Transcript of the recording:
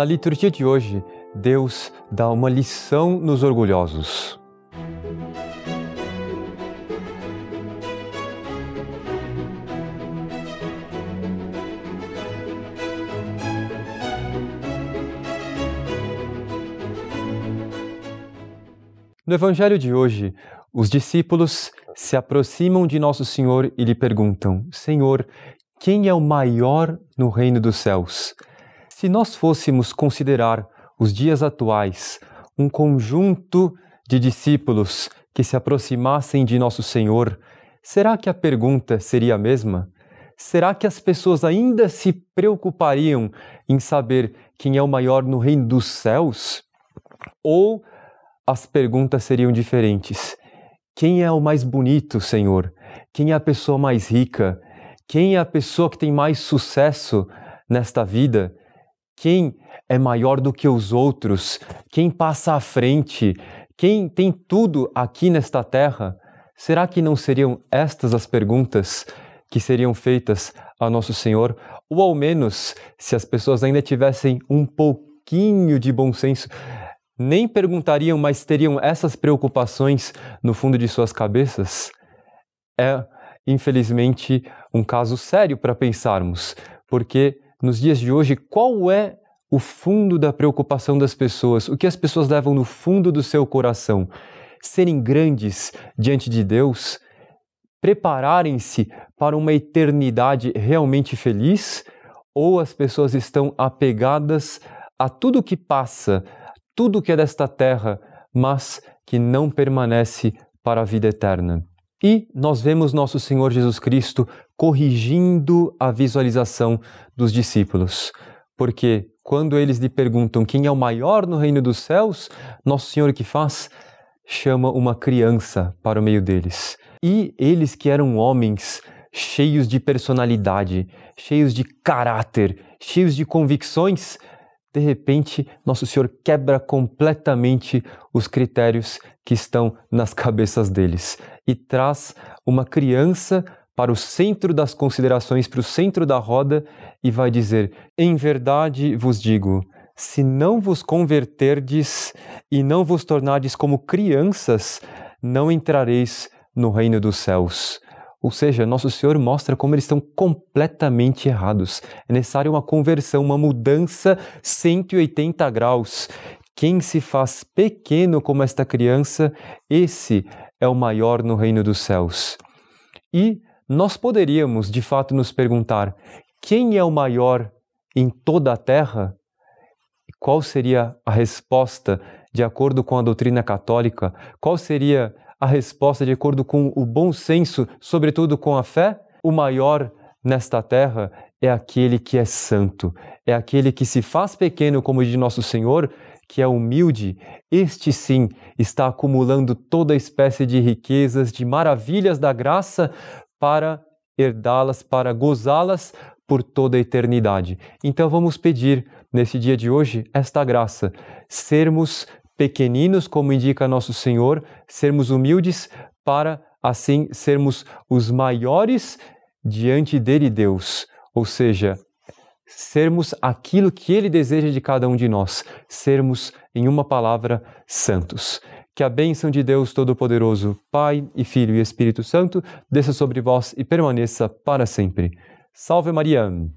Na liturgia de hoje, Deus dá uma lição nos orgulhosos. No Evangelho de hoje, os discípulos se aproximam de Nosso Senhor e lhe perguntam: Senhor, quem é o maior no reino dos céus? Se nós fôssemos considerar os dias atuais um conjunto de discípulos que se aproximassem de Nosso Senhor, será que a pergunta seria a mesma? Será que as pessoas ainda se preocupariam em saber quem é o maior no reino dos céus? Ou as perguntas seriam diferentes? Quem é o mais bonito, Senhor? Quem é a pessoa mais rica? Quem é a pessoa que tem mais sucesso nesta vida? quem é maior do que os outros, quem passa à frente, quem tem tudo aqui nesta terra? Será que não seriam estas as perguntas que seriam feitas a Nosso Senhor? Ou ao menos, se as pessoas ainda tivessem um pouquinho de bom senso, nem perguntariam, mas teriam essas preocupações no fundo de suas cabeças? É, infelizmente, um caso sério para pensarmos, porque nos dias de hoje, qual é o fundo da preocupação das pessoas? O que as pessoas levam no fundo do seu coração? Serem grandes diante de Deus? Prepararem-se para uma eternidade realmente feliz? Ou as pessoas estão apegadas a tudo que passa, tudo que é desta terra, mas que não permanece para a vida eterna? E nós vemos nosso Senhor Jesus Cristo corrigindo a visualização dos discípulos. Porque quando eles lhe perguntam quem é o maior no reino dos céus, nosso Senhor o que faz? Chama uma criança para o meio deles. E eles que eram homens cheios de personalidade, cheios de caráter, cheios de convicções, de repente, Nosso Senhor quebra completamente os critérios que estão nas cabeças deles e traz uma criança para o centro das considerações, para o centro da roda, e vai dizer: Em verdade vos digo, se não vos converterdes e não vos tornardes como crianças, não entrareis no reino dos céus. Ou seja, Nosso Senhor mostra como eles estão completamente errados. É necessária uma conversão, uma mudança 180 graus. Quem se faz pequeno como esta criança, esse é o maior no reino dos céus. E nós poderíamos, de fato, nos perguntar: quem é o maior em toda a terra? Qual seria a resposta de acordo com a doutrina católica? Qual seria a resposta de acordo com o bom senso, sobretudo com a fé? O maior nesta terra é aquele que é santo, é aquele que se faz pequeno, como o de nosso Senhor, que é humilde, este sim está acumulando toda espécie de riquezas, de maravilhas da graça para herdá-las, para gozá-las por toda a eternidade. Então vamos pedir nesse dia de hoje esta graça, sermos pequeninos, como indica nosso Senhor, sermos humildes para assim sermos os maiores diante dele Deus, ou seja, sermos aquilo que Ele deseja de cada um de nós, sermos, em uma palavra, santos. Que a bênção de Deus Todo-Poderoso, Pai e Filho e Espírito Santo, desça sobre vós e permaneça para sempre. Salve Maria!